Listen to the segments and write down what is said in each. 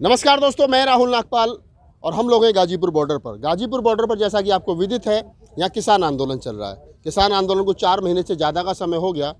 नमस्कार दोस्तों मैं राहुल नागपाल और हम लोग हैं गाजीपुर बॉर्डर पर गाजीपुर बॉर्डर पर जैसा कि आपको विदित है यहाँ किसान आंदोलन चल रहा है किसान आंदोलन को चार महीने से ज़्यादा का समय हो गया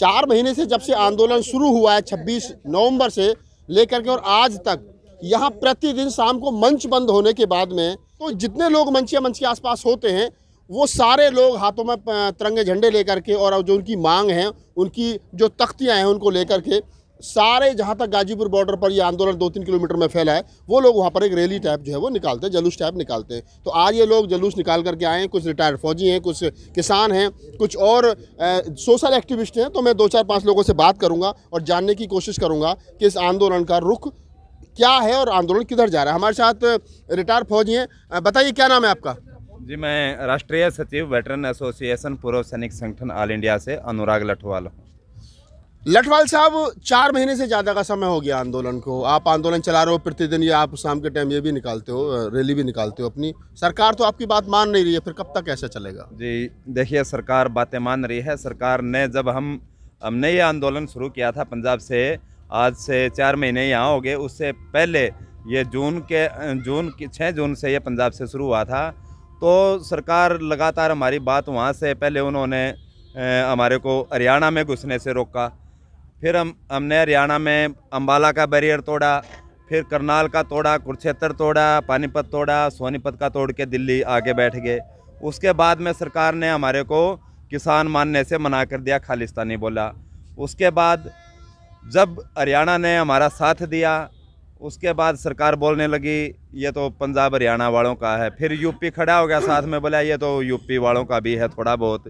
चार महीने से जब से आंदोलन शुरू हुआ है छब्बीस नवम्बर से लेकर के और आज तक यहाँ प्रतिदिन शाम को मंच बंद होने के बाद में तो जितने लोग मंच या मंच के आसपास होते हैं वो सारे लोग हाथों में तिरंगे झंडे लेकर के और जो उनकी मांग है उनकी जो तख्तियाँ हैं उनको लेकर के सारे जहाँ तक गाजीपुर बॉर्डर पर ये आंदोलन दो तीन किलोमीटर में फैला है वो लोग वहाँ पर एक रैली टाइप जो है वो निकालते हैं जलूस टाइप निकालते हैं तो आज ये लोग जलूस निकाल करके आए हैं कुछ रिटायर्ड फौजी हैं कुछ किसान हैं कुछ और सोशल एक्टिविस्ट हैं तो मैं दो चार पाँच लोगों से बात करूँगा और जानने की कोशिश करूँगा कि इस आंदोलन का रुख क्या है और आंदोलन किधर जा रहा है हमारे साथ रिटायर्ड फौजी हैं बताइए क्या नाम है आपका जी मैं राष्ट्रीय सचिव वेटरन एसोसिएशन पूर्व सैनिक संगठन ऑल इंडिया से अनुराग लठवाल हूँ लठवाल साहब चार महीने से ज़्यादा का समय हो गया आंदोलन को आप आंदोलन चला रहे हो प्रतिदिन ये आप शाम के टाइम ये भी निकालते हो रैली भी निकालते हो अपनी सरकार तो आपकी बात मान नहीं रही है फिर कब तक ऐसा चलेगा जी देखिए सरकार बातें मान रही है सरकार ने जब हम हमने ये आंदोलन शुरू किया था पंजाब से आज से चार महीने यहाँ हो गए उससे पहले ये जून के जून के छः जून से ये पंजाब से शुरू हुआ था तो सरकार लगातार हमारी बात वहाँ से पहले उन्होंने हमारे को हरियाणा में घुसने से रोका फिर हम हमने हरियाणा में अम्बाला का बैरियर तोड़ा फिर करनाल का तोड़ा कुरुक्षेत्र तोड़ा पानीपत तोड़ा सोनीपत का तोड़ के दिल्ली आके बैठ गए उसके बाद में सरकार ने हमारे को किसान मानने से मना कर दिया खालिस्तानी बोला उसके बाद जब हरियाणा ने हमारा साथ दिया उसके बाद सरकार बोलने लगी ये तो पंजाब हरियाणा वालों का है फिर यूपी खड़ा हो गया साथ में बोला ये तो यूपी वालों का भी है थोड़ा बहुत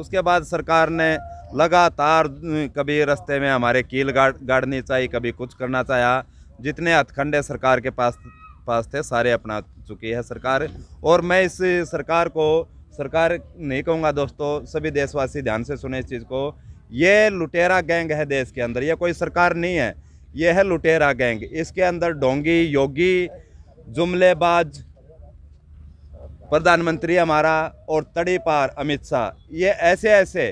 उसके बाद सरकार ने लगातार कभी रास्ते में हमारे कील गाड़ गाड़नी चाहिए कभी कुछ करना चाहा जितने हथखंडे सरकार के पास पास थे सारे अपना चुकी है सरकार और मैं इस सरकार को सरकार नहीं कहूँगा दोस्तों सभी देशवासी ध्यान से सुने इस चीज़ को ये लुटेरा गैंग है देश के अंदर यह कोई सरकार नहीं है ये है लुटेरा गैंग इसके अंदर डोंगी योगी जुमलेबाज प्रधानमंत्री हमारा और तड़ी पार अमित शाह ये ऐसे ऐसे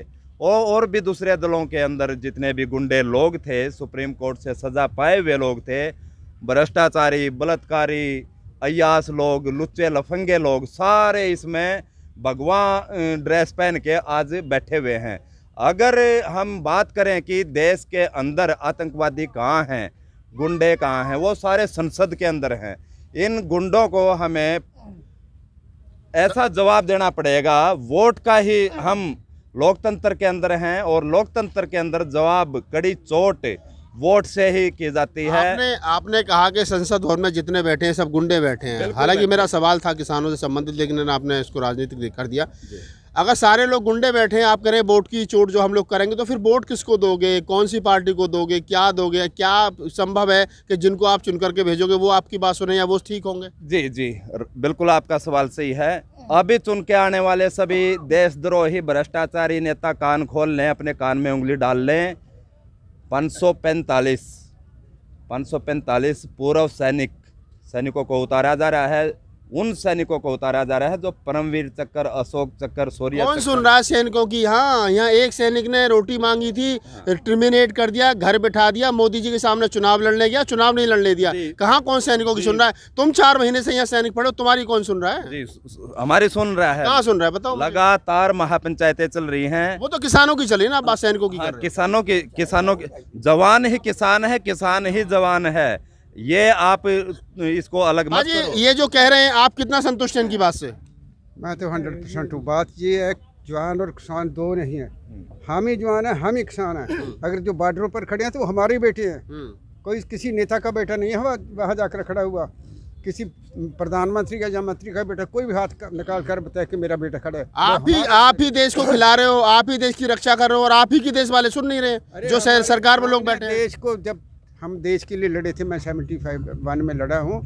और और भी दूसरे दलों के अंदर जितने भी गुंडे लोग थे सुप्रीम कोर्ट से सज़ा पाए हुए लोग थे भ्रष्टाचारी बलात्कारी अयास लोग लुच्चे लफंगे लोग सारे इसमें भगवान ड्रेस पहन के आज बैठे हुए हैं अगर हम बात करें कि देश के अंदर आतंकवादी कहाँ हैं गुंडे कहाँ हैं वो सारे संसद के अंदर हैं इन गुंडों को हमें ऐसा जवाब देना पड़ेगा वोट का ही हम लोकतंत्र के अंदर हैं और लोकतंत्र के अंदर जवाब कड़ी चोट वोट से ही की जाती है आपने आपने कहा कि संसद भवन में जितने बैठे हैं सब गुंडे बैठे हैं हालांकि मेरा सवाल था किसानों से संबंधित लेकिन आपने इसको राजनीतिक कर दिया अगर सारे लोग गुंडे बैठे हैं आप करें वोट की चोट जो हम लोग करेंगे तो फिर वोट किसको दोगे कौन सी पार्टी को दोगे क्या दोगे क्या संभव है कि जिनको आप चुन करके भेजोगे वो आपकी बात सुने या वो ठीक होंगे जी जी बिल्कुल आपका सवाल सही है अभी चुन के आने वाले सभी देशद्रोही भ्रष्टाचारी नेता कान खोल लें अपने कान में उंगली डाल लें पाँच सौ पैंतालीस सौ पैंतालीस पूर्व सैनिक सैनिकों को उतारा जा रहा है उन सैनिकों को उतारा जा रहा है जो परमवीर चक्कर अशोक चक्कर सूर्य कौन सुन रहा है सैनिकों की हाँ यहाँ एक सैनिक ने रोटी मांगी थी हाँ। टर्मिनेट कर दिया घर बैठा दिया मोदी जी के सामने चुनाव लड़ने गया चुनाव नहीं लड़ने दिया कहा कौन सैनिकों की सुन रहा है तुम चार महीने से यहाँ सैनिक पढ़ो तुम्हारी कौन सुन रहा है हमारी सुन रहा है कहाँ सुन रहा है बताओ लगातार महापंचायतें चल रही है वो तो किसानों की चली ना बात हाँ, सैनिकों की हाँ, किसानों की किसानों के जवान ही किसान है किसान ही जवान है ये आप इसको अलग मत करो। ये जो कह रहे हैं आप कितना संतुष्ट हैं इनकी बात से मैं तो हंड्रेड परसेंट हूँ बात ये है जवान और किसान दो नहीं है हम ही जवान है हम ही किसान है अगर जो बॉर्डरों पर खड़े हैं तो हमारे बेटे हैं हम्म। कोई किसी नेता का बेटा नहीं है वहाँ जाकर खड़ा हुआ किसी प्रधानमंत्री का या मंत्री का बेटा कोई भी हाथ निकाल कर बताए कि मेरा बेटा खड़ा है आप ही आप ही देश को खिला रहे हो आप ही देश की रक्षा कर रहे हो और आप ही की देश वाले सुन नहीं रहे जो सरकार में लोग बैठे देश को जब हम देश के लिए लड़े थे मैं सेवेंटी फाइव वन में लड़ा हूँ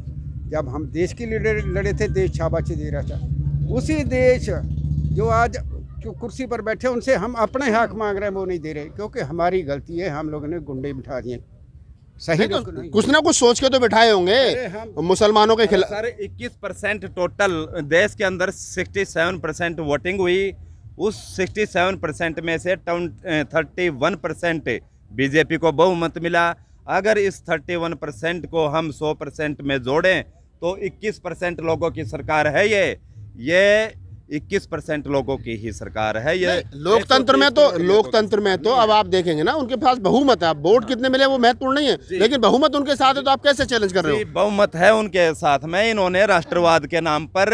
जब हम देश के लिए लड़े थे देश शाबाशी दे रहा था उसी देश जो आज जो कुर्सी पर बैठे उनसे हम अपने हक मांग रहे हैं वो नहीं दे रहे क्योंकि हमारी गलती है हम लोगों ने गुंडे बिठा दिए सही तो कुछ ना कुछ सोच के तो बिठाए होंगे मुसलमानों के खिलाफ सर इक्कीस परसेंट टोटल देश के अंदर 67 परसेंट वोटिंग हुई उस 67 परसेंट में से थर्टी वन परसेंट बीजेपी को बहुमत मिला अगर इस 31 परसेंट को हम 100 परसेंट में जोड़ें तो 21 परसेंट लोगों की सरकार है ये ये 21 परसेंट लोगों की ही सरकार है ये लोकतंत्र में तो लोकतंत्र में तो अब आप देखेंगे ना उनके पास बहुमत है वोट हाँ। कितने मिले वो महत्वपूर्ण नहीं है लेकिन बहुमत उनके साथ है तो आप कैसे चैलेंज कर रहे हो बहुमत है उनके साथ में इन्होंने राष्ट्रवाद के नाम पर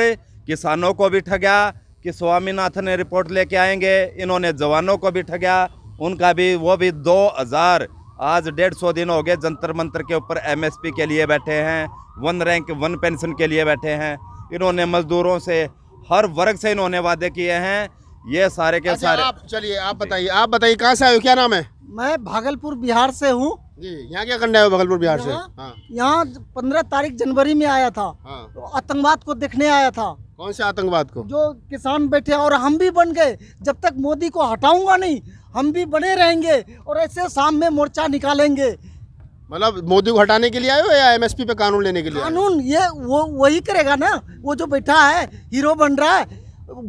किसानों को भी ठगया कि स्वामीनाथन रिपोर्ट लेके आएंगे इन्होंने जवानों को भी ठगया उनका भी वो भी दो हजार आज डेढ़ सौ दिन हो गए जंतर मंत्र के ऊपर एमएसपी के लिए बैठे हैं वन रैंक वन पेंशन के लिए बैठे हैं इन्होंने मजदूरों से हर वर्ग से इन्होंने वादे किए हैं ये सारे के अच्छा, सारे आप चलिए आप बताइए आप बताइए कहाँ से आयो क्या नाम है मैं भागलपुर बिहार से हूँ जी यहाँ क्या करने आयो भागलपुर बिहार से हाँ। यहाँ पंद्रह तारीख जनवरी में आया था हाँ। तो आतंकवाद को देखने आया था कौन से आतंकवाद को जो किसान बैठे और हम भी बन गए जब तक मोदी को हटाऊंगा नहीं हम भी बने रहेंगे और ऐसे शाम में मोर्चा निकालेंगे मतलब मोदी को हटाने के लिए आए हो या एमएसपी पे कानून लेने के लिए कानून ये वो वही करेगा ना वो जो बैठा है हीरो बन रहा है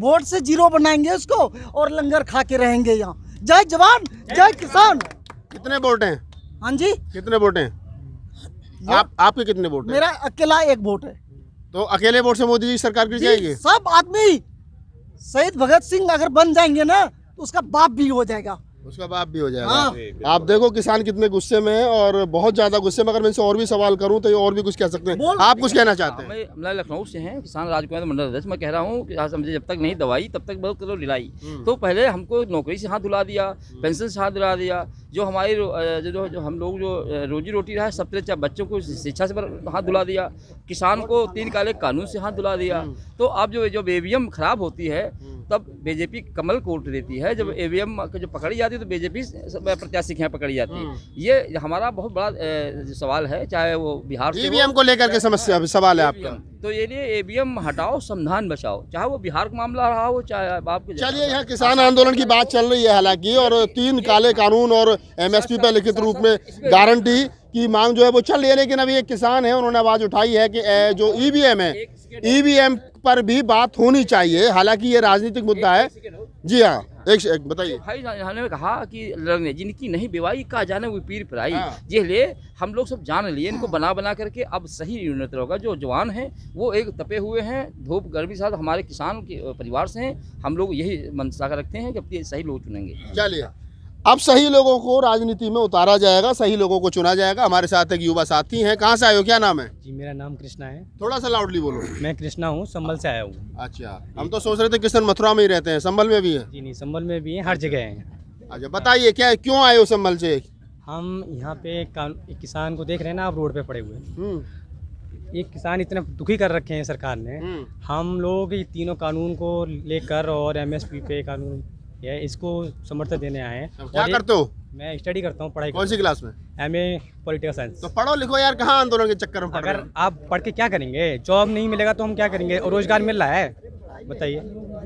वोट से जीरो बनाएंगे उसको और लंगर खा के रहेंगे यहाँ जय जवान जय किसान कितने वोट हैं हाँ जी कितने वोट हैं आप आपके कितने वोट मेरा अकेला एक वोट है तो अकेले वोट से मोदी जी सरकार गिर जाएगी सब आदमी शहीद भगत सिंह अगर बन जाएंगे ना तो उसका बाप भी हो जाएगा उसका बाप भी हो जाएगा हाँ। आप देखो किसान कितने गुस्से में है और बहुत ज्यादा गुस्से में अगर मैं इनसे और भी सवाल करूं तो ये और भी कुछ कह सकते हैं आप कुछ कहना चाहते हैं हाँ, मैं लखनऊ से हैं किसान राजकुमार मंडल अध्यक्ष मैं कह रहा हूँ समझे जब तक नहीं दवाई तब तक बहुत करो हम्म। तो पहले हमको नौकरी से हाथ धुला दिया हम्म। पेंशन से हाथ धुला दिया जो हमारी जो, हम लोग जो रोजी रोटी रहा सब तरह बच्चों को शिक्षा से हाथ धुला दिया किसान को तीन काले कानून से हाथ धुला दिया हम्म। तो अब जो जो एवीएम खराब होती है तब बीजेपी कमल कोर्ट देती है जब एवीएम जो पकड़ी जाती तो बीजेपी प्रत्याशी के यहाँ पकड़ी जाती है हाँ। ये हमारा बहुत बड़ा सवाल है चाहे वो बिहार ईवीएम को लेकर के समस्या सवाल है आपका तो ये लिए एवीएम हटाओ संविधान बचाओ चाहे वो बिहार का मामला रहा हो चाहे आपके चलिए यहाँ किसान आंदोलन की बात चल रही है हालांकि और तीन काले कानून और एम एमएसपी पर लिखित रूप में गारंटी की मांग जो है वो चल रही है लेकिन अभी एक किसान है उन्होंने आवाज़ उठाई है कि जो ईवीएम है ईवीएम पर भी बात होनी चाहिए हालांकि ये राजनीतिक मुद्दा है जी हाँ एक एक बताइए तो भाई ने कहा कि लड़ने जिनकी नहीं बेवाई का जाने वो पीर पराई हाँ। ये ले हम लोग सब जान लिए इनको बना बना करके अब सही यूनिट होगा जो जवान हैं वो एक तपे हुए हैं धूप गर्मी साथ हमारे किसान के परिवार से हैं हम लोग यही मनसा रखते हैं कि अपनी सही लोग चुनेंगे चलिए अब सही लोगों को राजनीति में उतारा जाएगा सही लोगों को चुना जाएगा हमारे साथ एक युवा साथी हैं कहाँ से आए हो क्या नाम है जी मेरा नाम कृष्णा है थोड़ा सा लाउडली बोलो मैं कृष्णा हूँ संभल से आया हूँ अच्छा हम तो सोच रहे थे किशन मथुरा में ही रहते हैं संभल में भी है जी नहीं संभल में भी है हर जगह है अच्छा बताइए क्या क्यों आए हो संभल से हम यहाँ पे किसान को देख रहे हैं ना आप रोड पे पड़े हुए ये हम्म। किसान इतने दुखी कर रखे हैं सरकार ने हम्म। हम लोग तीनों कानून को लेकर और एमएसपी पे कानून ये इसको समर्थन देने आए हैं क्या करते हो मैं स्टडी करता हूँ पढ़ाई कौन सी क्लास में एम ए पोलिटिकल साइंस तो पढ़ो लिखो यार कहाँ आंदोलन के चक्कर में अगर आप पढ़ के क्या करेंगे जॉब नहीं मिलेगा तो हम क्या करेंगे और रोजगार मिल रहा है बताइए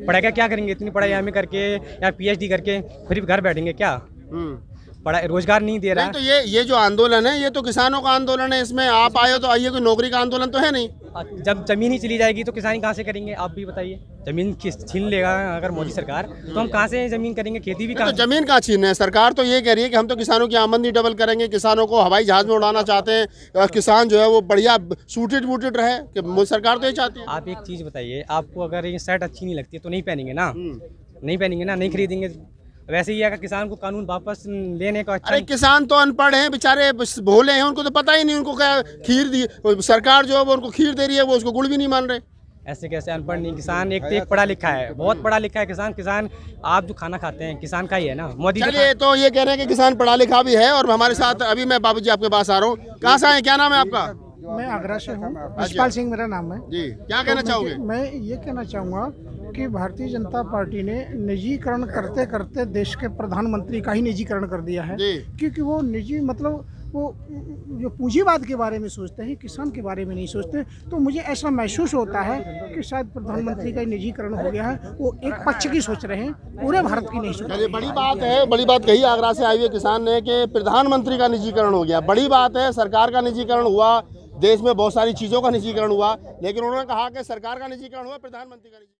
पढ़ाई का क्या करेंगे इतनी पढ़ाई एम करके या पी करके फिर घर बैठेंगे क्या हम्म। बड़ा रोजगार नहीं दे रहा है तो ये ये जो आंदोलन है ये तो किसानों का आंदोलन है इसमें आप आए हो तो आइए कोई नौकरी का आंदोलन तो है नहीं हाँ, जब जमीन ही चली जाएगी तो किसान कहाँ से करेंगे आप भी बताइए जमीन छीन लेगा अगर मोदी सरकार तो हम कहाँ से जमीन करेंगे खेती भी तो जमीन कहाँ छीन है सरकार तो ये कह रही है कि हम तो किसानों की आमदनी डबल करेंगे किसानों को हवाई जहाज में उड़ाना चाहते हैं किसान जो है वो बढ़िया सूटेड वूटेड रहे कि मोदी सरकार तो ये चाहती है आप एक चीज़ बताइए आपको अगर ये शर्ट अच्छी नहीं लगती तो नहीं पहनेंगे ना हम्म। नहीं पहनेंगे ना नहीं खरीदेंगे वैसे ही अगर किसान को कानून वापस लेने का अच्छा अरे किसान तो अनपढ़ हैं बेचारे भोले हैं उनको तो पता ही नहीं उनको क्या खीर दी सरकार जो है वो उनको खीर दे रही है वो उसको गुड़ भी नहीं मान रहे ऐसे कैसे अनपढ़ नहीं किसान एक तो एक पढ़ा लिखा है बहुत पढ़ा लिखा है किसान किसान आप जो खाना खाते हैं किसान का ही है ना मोदी चलिए तो ये कह रहे हैं कि किसान पढ़ा लिखा भी है और हमारे साथ अभी मैं बाबू जी आपके पास आ रहा हूँ कहाँ से आए क्या नाम है आपका मैं आगरा से हूँ यशपाल अच्छा। सिंह मेरा नाम है जी क्या कहना तो चाहूँगी मैं ये कहना चाहूँगा कि भारतीय जनता पार्टी ने निजीकरण करते करते देश के प्रधानमंत्री का ही निजीकरण कर दिया है क्योंकि वो निजी मतलब वो जो पूंजीवाद के बारे में सोचते हैं किसान के बारे में नहीं सोचते तो मुझे ऐसा महसूस होता है कि शायद प्रधानमंत्री का निजीकरण हो गया है वो एक पक्ष की सोच रहे हैं पूरे भारत की नहीं सोच रहे बड़ी बात है बड़ी बात कही आगरा से आई है किसान ने कि प्रधानमंत्री का निजीकरण हो गया बड़ी बात है सरकार का निजीकरण हुआ देश में बहुत सारी चीज़ों का निजीकरण हुआ लेकिन उन्होंने कहा कि सरकार का निजीकरण हुआ प्रधानमंत्री का